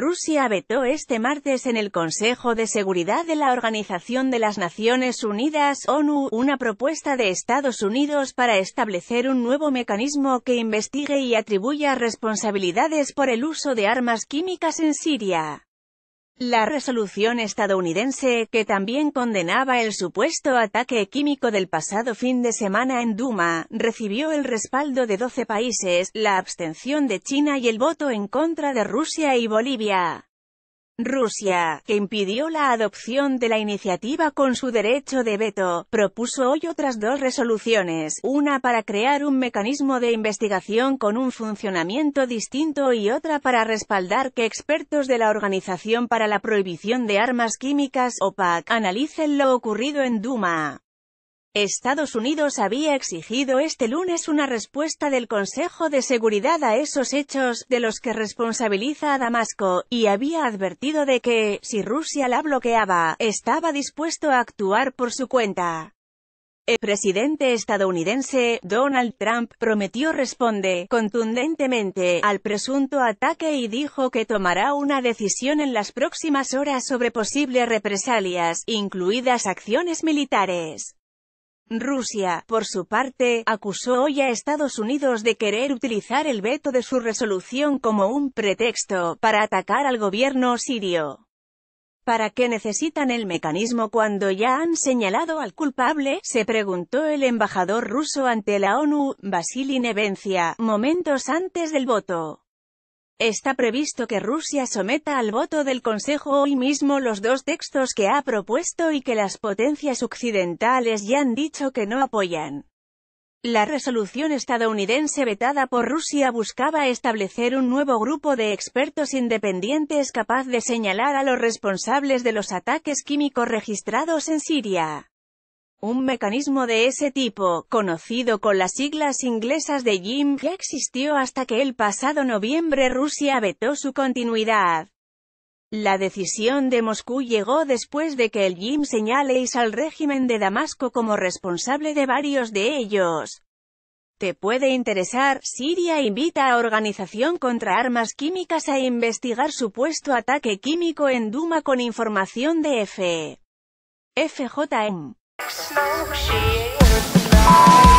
Rusia vetó este martes en el Consejo de Seguridad de la Organización de las Naciones Unidas, ONU, una propuesta de Estados Unidos para establecer un nuevo mecanismo que investigue y atribuya responsabilidades por el uso de armas químicas en Siria. La resolución estadounidense, que también condenaba el supuesto ataque químico del pasado fin de semana en Duma, recibió el respaldo de 12 países, la abstención de China y el voto en contra de Rusia y Bolivia. Rusia, que impidió la adopción de la iniciativa con su derecho de veto, propuso hoy otras dos resoluciones, una para crear un mecanismo de investigación con un funcionamiento distinto y otra para respaldar que expertos de la Organización para la Prohibición de Armas Químicas, OPAC, analicen lo ocurrido en Duma. Estados Unidos había exigido este lunes una respuesta del Consejo de Seguridad a esos hechos, de los que responsabiliza a Damasco, y había advertido de que, si Rusia la bloqueaba, estaba dispuesto a actuar por su cuenta. El presidente estadounidense, Donald Trump, prometió responde contundentemente al presunto ataque y dijo que tomará una decisión en las próximas horas sobre posibles represalias, incluidas acciones militares. Rusia, por su parte, acusó hoy a Estados Unidos de querer utilizar el veto de su resolución como un pretexto para atacar al gobierno sirio. ¿Para qué necesitan el mecanismo cuando ya han señalado al culpable? Se preguntó el embajador ruso ante la ONU, Vasily Nevencia, momentos antes del voto. Está previsto que Rusia someta al voto del Consejo hoy mismo los dos textos que ha propuesto y que las potencias occidentales ya han dicho que no apoyan. La resolución estadounidense vetada por Rusia buscaba establecer un nuevo grupo de expertos independientes capaz de señalar a los responsables de los ataques químicos registrados en Siria. Un mecanismo de ese tipo, conocido con las siglas inglesas de JIM, que existió hasta que el pasado noviembre Rusia vetó su continuidad. La decisión de Moscú llegó después de que el JIM señaleis al régimen de Damasco como responsable de varios de ellos. Te puede interesar, Siria invita a Organización contra Armas Químicas a investigar supuesto ataque químico en Duma con información de F. FJM. Smoke. she